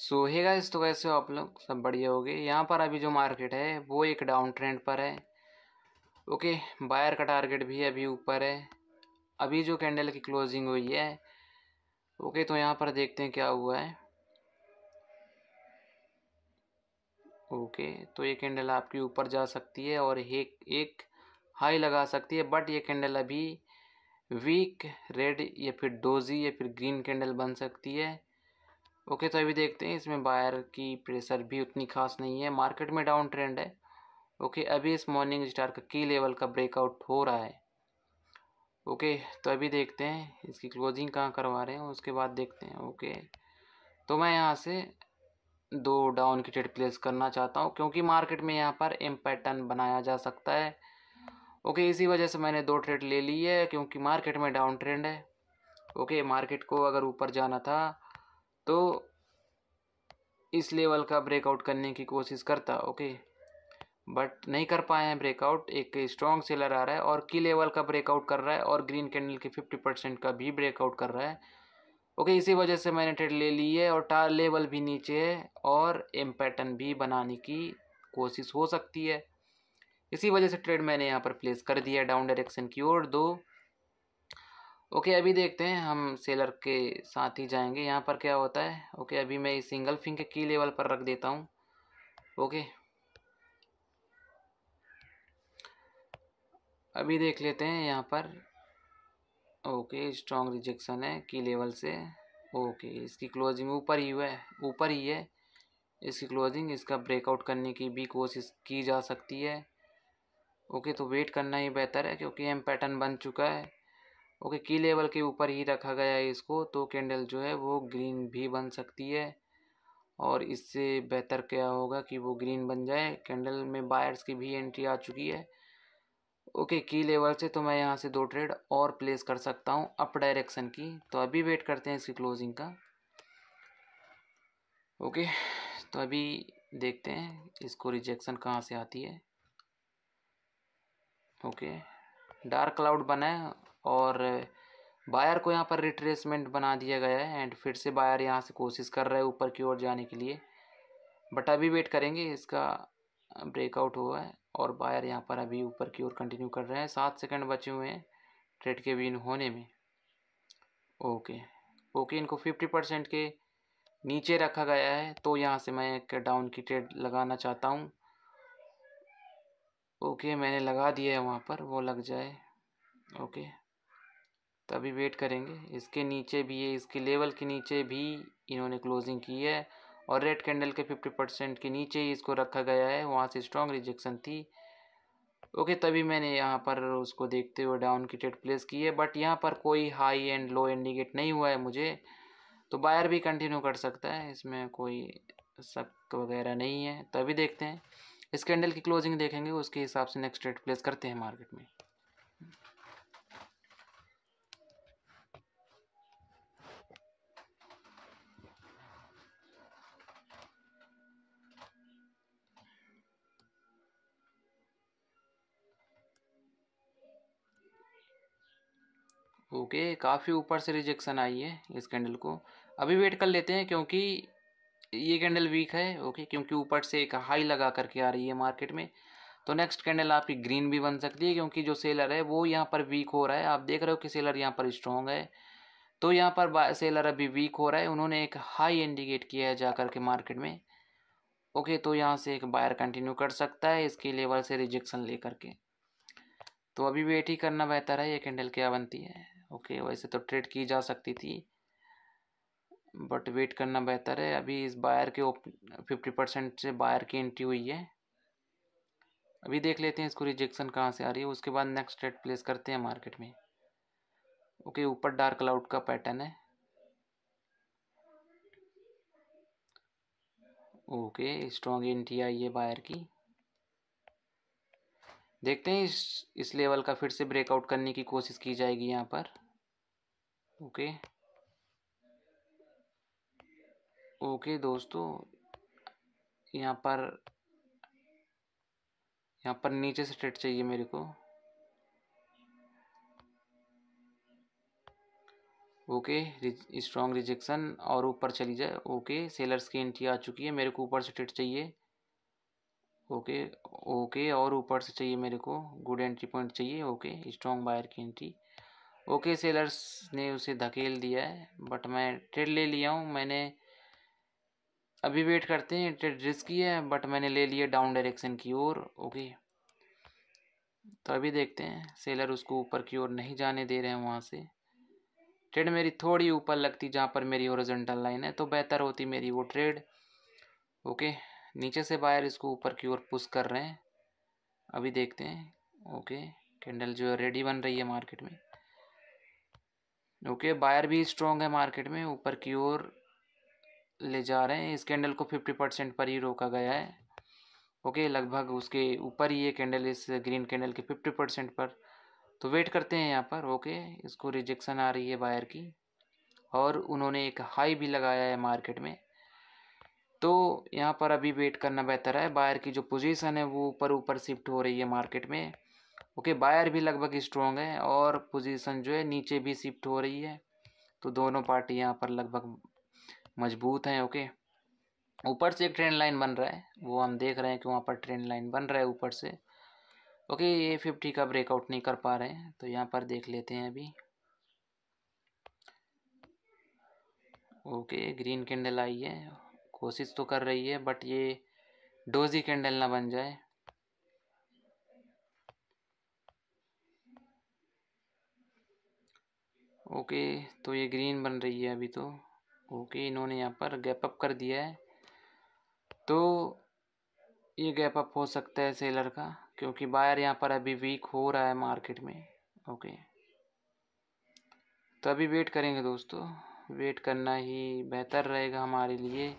सो है गाइस तो वैसे हो आप लोग सब बढ़िया हो गए यहाँ पर अभी जो मार्केट है वो एक डाउन ट्रेंड पर है ओके बायर का टारगेट भी अभी ऊपर है अभी जो कैंडल की क्लोजिंग हुई है ओके तो यहाँ पर देखते हैं क्या हुआ है ओके तो ये कैंडल आपकी ऊपर जा सकती है और एक एक हाई लगा सकती है बट ये कैंडल अभी वीक रेड या फिर डोजी या फिर ग्रीन कैंडल बन सकती है ओके तो अभी देखते हैं इसमें बायर की प्रेशर भी उतनी खास नहीं है मार्केट में डाउन ट्रेंड है ओके अभी इस मॉर्निंग स्टार का की लेवल का ब्रेकआउट हो रहा है ओके तो अभी देखते हैं इसकी क्लोजिंग कहाँ करवा रहे हैं उसके बाद देखते हैं ओके तो मैं यहाँ से दो डाउन की ट्रेड प्लेस करना चाहता हूँ क्योंकि मार्केट में यहाँ पर एम पैटर्न बनाया जा सकता है ओके इसी वजह से मैंने दो ट्रेड ले ली है क्योंकि मार्केट में डाउन ट्रेंड है ओके मार्केट को अगर ऊपर जाना था तो इस लेवल का ब्रेकआउट करने की कोशिश करता ओके बट नहीं कर पाए हैं ब्रेकआउट एक स्ट्रॉन्ग सेलर आ रहा है और की लेवल का ब्रेकआउट कर रहा है और ग्रीन कैंडल के फिफ्टी परसेंट का भी ब्रेकआउट कर रहा है ओके इसी वजह से मैंने ट्रेड ले ली है और टार लेवल भी नीचे है और एम पैटर्न भी बनाने की कोशिश हो सकती है इसी वजह से ट्रेड मैंने यहाँ पर प्लेस कर दिया डाउन डायरेक्शन की ओर दो ओके अभी देखते हैं हम सेलर के साथ ही जाएंगे यहाँ पर क्या होता है ओके अभी मैं सिंगल फिंग के की लेवल पर रख देता हूँ ओके अभी देख लेते हैं यहाँ पर ओके स्ट्रॉन्ग रिजेक्शन है की लेवल से ओके इसकी क्लोजिंग ऊपर ही हुआ है ऊपर ही है इसकी क्लोजिंग इसका ब्रेकआउट करने की भी कोशिश की जा सकती है ओके तो वेट करना ही बेहतर है क्योंकि एम पैटर्न बन चुका है ओके की लेवल के ऊपर ही रखा गया है इसको तो कैंडल जो है वो ग्रीन भी बन सकती है और इससे बेहतर क्या होगा कि वो ग्रीन बन जाए कैंडल में बायर्स की भी एंट्री आ चुकी है ओके की लेवल से तो मैं यहाँ से दो ट्रेड और प्लेस कर सकता हूँ अप डायरेक्शन की तो अभी वेट करते हैं इसकी क्लोजिंग का ओके तो अभी देखते हैं इसको रिजेक्शन कहाँ से आती है ओके डार्क क्लाउड बना है और बायर को यहाँ पर रिट्रेसमेंट बना दिया गया है एंड फिर से बायर यहाँ से कोशिश कर रहा है ऊपर की ओर जाने के लिए बट अभी वेट करेंगे इसका ब्रेकआउट हुआ है और बायर यहाँ पर अभी ऊपर की ओर कंटिन्यू कर रहे हैं सात सेकंड बचे हुए हैं ट्रेड के विन होने में ओके ओके इनको फिफ्टी परसेंट के नीचे रखा गया है तो यहाँ से मैं एक डाउन की ट्रेड लगाना चाहता हूँ ओके मैंने लगा दिया है वहाँ पर वो लग जाए ओके तो अभी वेट करेंगे इसके नीचे भी है इसके लेवल के नीचे भी इन्होंने क्लोजिंग की है और रेड कैंडल के फिफ्टी परसेंट के नीचे ही इसको रखा गया है वहाँ से स्ट्रॉन्ग रिजेक्शन थी ओके तभी मैंने यहाँ पर उसको देखते हुए डाउन की ट्रेड प्लेस की है बट यहाँ पर कोई हाई एंड लो इंडिकेट नहीं हुआ है मुझे तो बायर भी कंटिन्यू कर सकता है इसमें कोई शक वगैरह नहीं है तभी देखते हैं इस कैंडल की क्लोजिंग देखेंगे उसके हिसाब से नेक्स्ट ट्रेड प्लेस करते हैं मार्केट में ओके काफ़ी ऊपर से रिजेक्शन आई है इस कैंडल को अभी वेट कर लेते हैं क्योंकि ये कैंडल वीक है ओके क्योंकि ऊपर से एक हाई लगा करके आ रही है मार्केट में तो नेक्स्ट कैंडल आपकी ग्रीन भी बन सकती है क्योंकि जो सेलर है वो यहाँ पर वीक हो रहा है आप देख रहे हो कि सेलर यहाँ पर स्ट्रॉन्ग है तो यहाँ पर सेलर अभी वीक हो रहा है उन्होंने एक हाई इंडिकेट किया है जा के मार्केट में ओके तो यहाँ से एक बायर कंटिन्यू कर सकता है इसके लेवल से रिजेक्शन ले करके तो अभी वेट ही करना बेहतर है ये कैंडल क्या बनती है ओके वैसे तो ट्रेड की जा सकती थी बट वेट करना बेहतर है अभी इस बायर के ओप फिफ्टी परसेंट से बायर की एंट्री हुई है अभी देख लेते हैं इसको रिजेक्शन कहाँ से आ रही है उसके बाद नेक्स्ट ट्रेड प्लेस करते हैं मार्केट में ओके ऊपर डार्क क्लाउड का पैटर्न है ओके स्ट्रॉन्ग एंट्री आई है बायर की देखते हैं इस इस लेवल का फिर से ब्रेकआउट करने की कोशिश की जाएगी यहाँ पर ओके ओके दोस्तों यहाँ पर यहाँ पर नीचे से टेट चाहिए मेरे को ओके स्ट्रॉन्ग रिजेक्शन और ऊपर चली जाए ओके सेलर्स की एंट्री आ चुकी है मेरे को ऊपर से टेट चाहिए ओके ओके और ऊपर से चाहिए मेरे को गुड एंट्री पॉइंट चाहिए ओके स्ट्रॉन्ग बायर की एंट्री ओके सेलर्स ने उसे धकेल दिया है बट मैं ट्रेड ले लिया हूँ मैंने अभी वेट करते हैं ट्रेड रिस्की है बट मैंने ले लिया डाउन डायरेक्शन की ओर ओके तो अभी देखते हैं सेलर उसको ऊपर की ओर नहीं जाने दे रहे हैं वहाँ से ट्रेड मेरी थोड़ी ऊपर लगती जहाँ पर मेरी ओरिजेंटल लाइन है तो बेहतर होती मेरी वो ट्रेड ओके नीचे से बायर इसको ऊपर की ओर पुश कर रहे हैं अभी देखते हैं ओके कैंडल जो है रेडी बन रही है मार्केट में ओके बायर भी स्ट्रॉन्ग है मार्केट में ऊपर की ओर ले जा रहे हैं इस कैंडल को फिफ्टी परसेंट पर ही रोका गया है ओके लगभग उसके ऊपर ही ये कैंडल इस ग्रीन कैंडल के फिफ्टी परसेंट पर तो वेट करते हैं यहाँ पर ओके इसको रिजेक्शन आ रही है बायर की और उन्होंने एक हाई भी लगाया है मार्केट में तो यहाँ पर अभी वेट करना बेहतर है बायर की जो पोजीशन है वो ऊपर ऊपर शिफ्ट हो रही है मार्केट में ओके बायर भी लगभग स्ट्रॉन्ग है और पोजीशन जो है नीचे भी शिफ्ट हो रही है तो दोनों पार्टी यहाँ पर लगभग मजबूत हैं ओके ऊपर से एक ट्रेन लाइन बन रहा है वो हम देख रहे हैं कि वहाँ पर ट्रेन लाइन बन रहा है ऊपर से ओके ए फिफ्टी का ब्रेकआउट नहीं कर पा रहे हैं तो यहाँ पर देख लेते हैं अभी ओके ग्रीन कैंडल आई है कोशिश तो कर रही है बट ये डोजी कैंडल ना बन जाए ओके तो ये ग्रीन बन रही है अभी तो ओके इन्होंने यहाँ पर गैप अप कर दिया है तो ये गैप अप हो सकता है सेलर का क्योंकि बायर यहाँ पर अभी वीक हो रहा है मार्केट में ओके तो अभी वेट करेंगे दोस्तों वेट करना ही बेहतर रहेगा हमारे लिए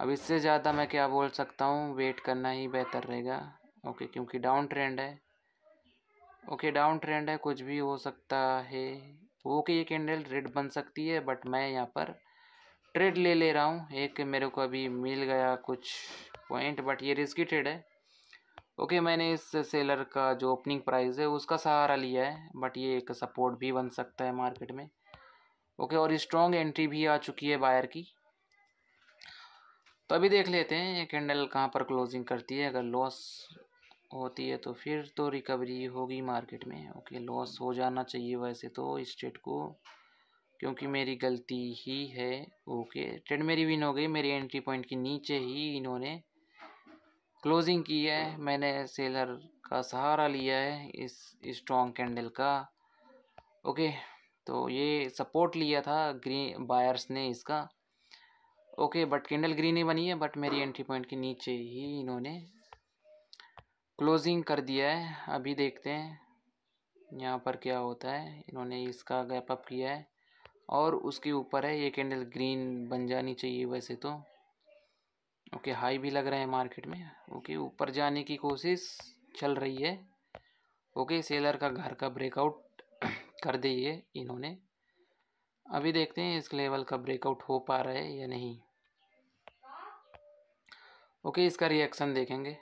अब इससे ज़्यादा मैं क्या बोल सकता हूँ वेट करना ही बेहतर रहेगा ओके क्योंकि डाउन ट्रेंड है ओके डाउन ट्रेंड है कुछ भी हो सकता है हो तो ओके ये कैंडल रेड बन सकती है बट मैं यहाँ पर ट्रेड ले ले रहा हूँ एक मेरे को अभी मिल गया कुछ पॉइंट बट ये रिस्की ट्रेड है ओके मैंने इस सेलर का जो ओपनिंग प्राइस है उसका सहारा लिया है बट ये एक सपोर्ट भी बन सकता है मार्केट में ओके और स्ट्रॉन्ग एंट्री भी आ चुकी है बायर की तो अभी देख लेते हैं ये कैंडल कहाँ पर क्लोजिंग करती है अगर लॉस होती है तो फिर तो रिकवरी होगी मार्केट में ओके लॉस हो जाना चाहिए वैसे तो स्टेट को क्योंकि मेरी गलती ही है ओके ट्रेड मेरी विन हो गई मेरी एंट्री पॉइंट के नीचे ही इन्होंने क्लोजिंग की है मैंने सेलर का सहारा लिया है इस स्ट्रॉन्ग कैंडल का ओके तो ये सपोर्ट लिया था ग्रीन बायर्स ने इसका ओके बट कैंडल ग्रीन ही बनी है बट मेरी एंट्री पॉइंट के नीचे ही इन्होंने क्लोजिंग कर दिया है अभी देखते हैं यहाँ पर क्या होता है इन्होंने इसका गैप अप किया है और उसके ऊपर है ये कैंडल ग्रीन बन जानी चाहिए वैसे तो ओके हाई भी लग रहा है मार्केट में ओके ऊपर जाने की कोशिश चल रही है ओके सेलर का घर का ब्रेकआउट कर है इन्होंने अभी देखते हैं इस लेवल का ब्रेकआउट हो पा रहा है या नहीं ओके इसका रिएक्शन देखेंगे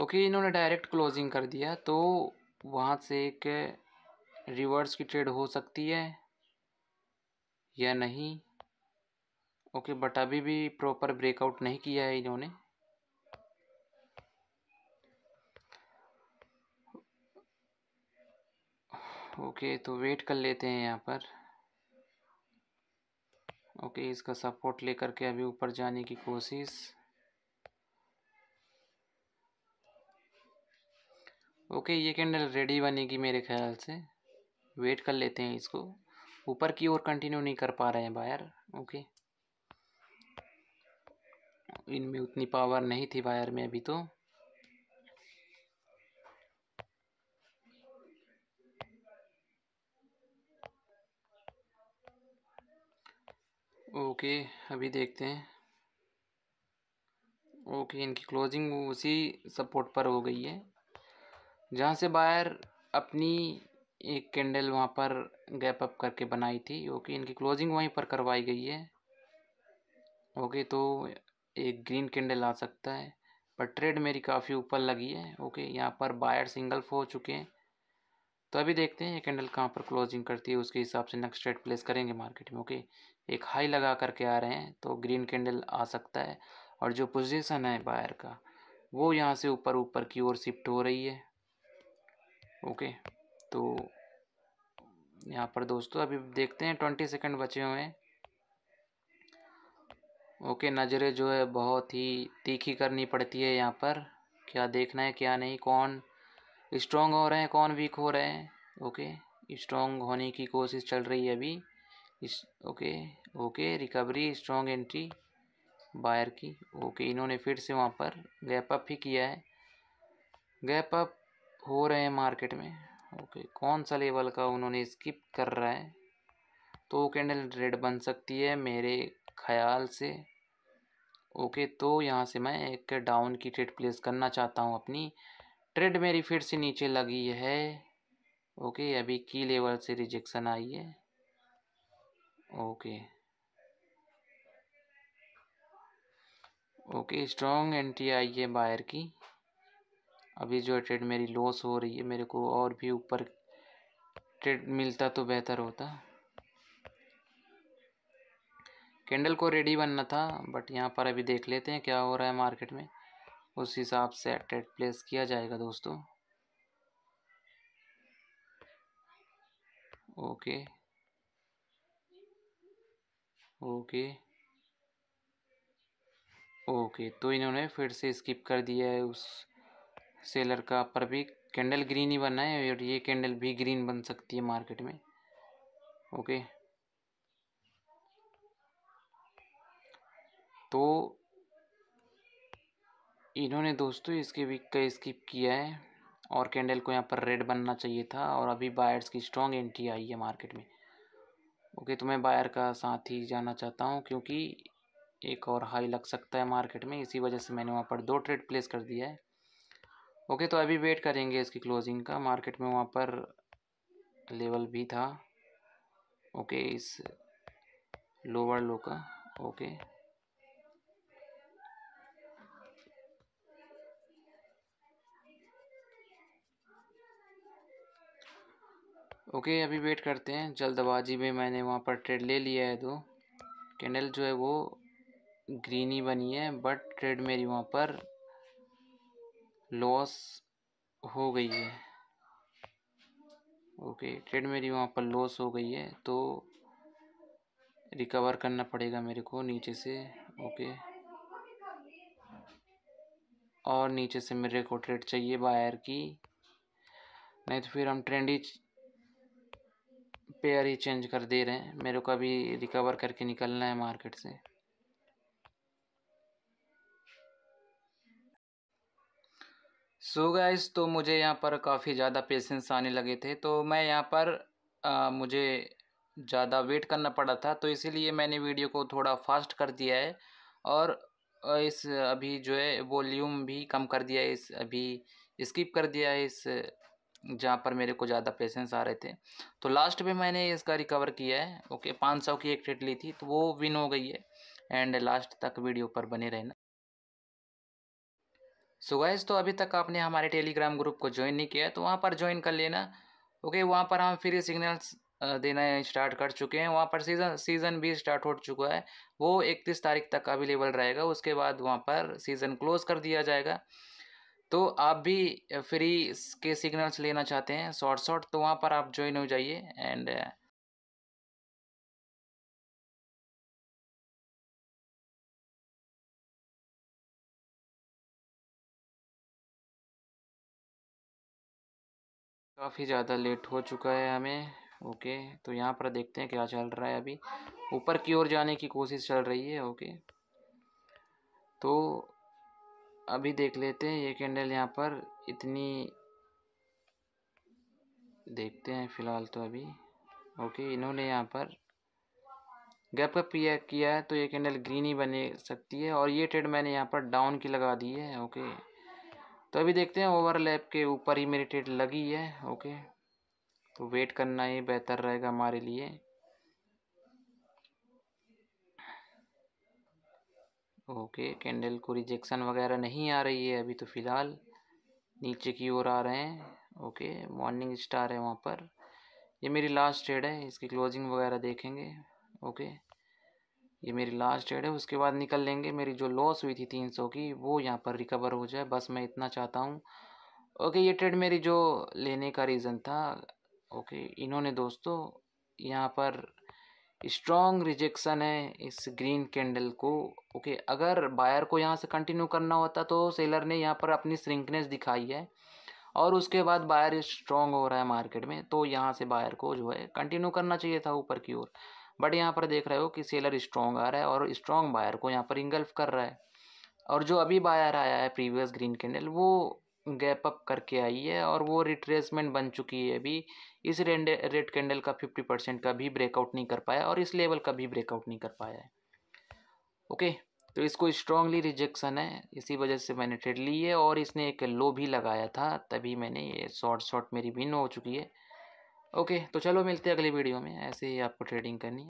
ओके इन्होंने डायरेक्ट क्लोजिंग कर दिया तो वहाँ से एक रिवर्स की ट्रेड हो सकती है या नहीं ओके बट अभी भी प्रॉपर ब्रेकआउट नहीं किया है इन्होंने ओके तो वेट कर लेते हैं यहाँ पर ओके इसका सपोर्ट लेकर के अभी ऊपर जाने की कोशिश ओके ये कैंडल रेडी बनेगी मेरे ख्याल से वेट कर लेते हैं इसको ऊपर की ओर कंटिन्यू नहीं कर पा रहे हैं वायर ओके इनमें उतनी पावर नहीं थी वायर में अभी तो ओके अभी देखते हैं ओके इनकी क्लोजिंग उसी सपोर्ट पर हो गई है जहाँ से बायर अपनी एक कैंडल वहाँ पर गैप अप करके बनाई थी ओके इनकी क्लोजिंग वहीं पर करवाई गई है ओके तो एक ग्रीन कैंडल आ सकता है पर ट्रेड मेरी काफ़ी ऊपर लगी है ओके यहाँ पर बायर सिंगल हो चुके हैं तो अभी देखते हैं ये कैंडल कहाँ पर क्लोजिंग करती है उसके हिसाब से नेक्स्ट ट्रेड प्लेस करेंगे मार्केट में ओके एक हाई लगा करके आ रहे हैं तो ग्रीन कैंडल आ सकता है और जो पोजीशन है बायर का वो यहाँ से ऊपर ऊपर की ओर शिफ्ट हो रही है ओके तो यहाँ पर दोस्तों अभी देखते हैं ट्वेंटी सेकेंड बचे हुए हैं ओके नज़रें जो है बहुत ही तीखी करनी पड़ती है यहाँ पर क्या देखना है क्या नहीं कौन स्ट्रॉन्ग हो रहे हैं कौन वीक हो रहे हैं ओके स्ट्रॉन्ग होने की कोशिश चल रही है अभी इस okay okay recovery strong entry buyer की ओके इन्होंने फिर से वहाँ पर गैप अप ही किया है गैप अप हो रहे हैं मार्केट में ओके कौन सा लेवल का उन्होंने स्किप कर रहा है तो कैंडल रेड बन सकती है मेरे ख्याल से ओके तो यहाँ से मैं एक डाउन की ट्रेड प्लेस करना चाहता हूँ अपनी ट्रेड मेरी फिर से नीचे लगी है ओके अभी की लेवल से रिजेक्शन आई है ओके ओके स्ट्रॉन्ग एंट्री आई है बायर की अभी जो ट्रेड मेरी लॉस हो रही है मेरे को और भी ऊपर ट्रेड मिलता तो बेहतर होता कैंडल को रेडी बनना था बट यहाँ पर अभी देख लेते हैं क्या हो रहा है मार्केट में उस हिसाब से ट्रेड प्लेस किया जाएगा दोस्तों ओके ओके ओके तो इन्होंने फिर से स्किप कर दिया है उस सेलर का पर भी कैंडल ग्रीन ही बना है और ये कैंडल भी ग्रीन बन सकती है मार्केट में ओके तो इन्होंने दोस्तों इसके वीक का स्किप किया है और कैंडल को यहाँ पर रेड बनना चाहिए था और अभी बायर्स की स्ट्रॉन्ग एंट्री आई है मार्केट में ओके तो मैं बायर का साथ ही जाना चाहता हूँ क्योंकि एक और हाई लग सकता है मार्केट में इसी वजह से मैंने वहाँ पर दो ट्रेड प्लेस कर दिया है ओके तो अभी वेट करेंगे इसकी क्लोजिंग का मार्केट में वहाँ पर लेवल भी था ओके इस लोअर लो का ओके ओके okay, अभी वेट करते हैं जल्दबाजी में मैंने वहाँ पर ट्रेड ले लिया है तो कैंडल जो है वो ग्रीन ही बनी है बट ट्रेड मेरी वहाँ पर लॉस हो गई है ओके ट्रेड मेरी वहाँ पर लॉस हो गई है तो रिकवर करना पड़ेगा मेरे को नीचे से ओके और नीचे से मेरे को ट्रेड चाहिए बायर की नहीं तो फिर हम ट्रेंड ही पेयर ही चेंज कर दे रहे हैं मेरे को अभी रिकवर करके निकलना है मार्केट से सो so गाइस तो मुझे यहाँ पर काफ़ी ज़्यादा पेशेंस आने लगे थे तो मैं यहाँ पर आ, मुझे ज़्यादा वेट करना पड़ा था तो इसीलिए मैंने वीडियो को थोड़ा फास्ट कर दिया है और इस अभी जो है वॉल्यूम भी कम कर दिया है इस अभी स्किप कर दिया है इस जहाँ पर मेरे को ज़्यादा पेशेंस आ रहे थे तो लास्ट में मैंने इसका रिकवर किया है ओके पाँच सौ की एक ट्रेट ली थी तो वो विन हो गई है एंड लास्ट तक वीडियो पर बने रहना सो so गैस तो अभी तक आपने हमारे टेलीग्राम ग्रुप को ज्वाइन नहीं किया है तो वहाँ पर ज्वाइन कर लेना ओके वहाँ पर हम फ्री सिग्नल्स देना स्टार्ट कर चुके हैं वहाँ पर सीज़न सीज़न भी स्टार्ट हो चुका है वो इकतीस तारीख तक अवेलेबल रहेगा उसके बाद वहाँ पर सीज़न क्लोज कर दिया जाएगा तो आप भी फ्री के सिग्नल्स लेना चाहते हैं शॉर्ट शॉर्ट तो वहाँ पर आप ज्वाइन हो जाइए एंड काफ़ी ज़्यादा लेट हो चुका है हमें ओके तो यहाँ पर देखते हैं क्या चल रहा है अभी ऊपर की ओर जाने की कोशिश चल रही है ओके तो अभी देख लेते हैं ये कैंडल यहाँ पर इतनी देखते हैं फ़िलहाल तो अभी ओके इन्होंने यहाँ पर गैप का किया है तो ये कैंडल ग्रीन ही बने सकती है और ये ट्रेड मैंने यहाँ पर डाउन की लगा दी है ओके तो अभी देखते हैं ओवरलैप के ऊपर ही मेरी टेट लगी है ओके तो वेट करना ही बेहतर रहेगा हमारे लिए ओके कैंडल को रिजेक्शन वगैरह नहीं आ रही है अभी तो फ़िलहाल नीचे की ओर आ रहे हैं ओके मॉर्निंग स्टार है वहाँ पर ये मेरी लास्ट ट्रेड है इसकी क्लोजिंग वगैरह देखेंगे ओके ये मेरी लास्ट ट्रेड है उसके बाद निकल लेंगे मेरी जो लॉस हुई थी तीन सौ की वो यहाँ पर रिकवर हो जाए बस मैं इतना चाहता हूँ ओके ये ट्रेड मेरी जो लेने का रीज़न था ओके इन्होंने दोस्तों यहाँ पर स्ट्रॉन्ग रिजेक्शन है इस ग्रीन कैंडल को ओके अगर बायर को यहाँ से कंटिन्यू करना होता तो सेलर ने यहाँ पर अपनी श्रिंकनेस दिखाई है और उसके बाद बायर स्ट्रॉन्ग हो रहा है मार्केट में तो यहाँ से बायर को जो है कंटिन्यू करना चाहिए था ऊपर की ओर बट यहाँ पर देख रहे हो कि सेलर स्ट्रॉन्ग आ रहा है और स्ट्रॉन्ग बायर को यहाँ पर इंगल्फ कर रहा है और जो अभी बायर आया है प्रीवियस ग्रीन कैंडल वो गैप अप करके आई है और वो रिट्रेसमेंट बन चुकी है अभी इस रेंडे रेड कैंडल का फिफ्टी परसेंट का भी ब्रेकआउट नहीं कर पाया और इस लेवल का भी ब्रेकआउट नहीं कर पाया है ओके तो इसको स्ट्रांगली रिजेक्शन है इसी वजह से मैंने ट्रेड ली है और इसने एक लो भी लगाया था तभी मैंने ये शॉर्ट शॉर्ट मेरी विन हो चुकी है ओके तो चलो मिलते हैं अगले वीडियो में ऐसे ही आपको ट्रेडिंग करनी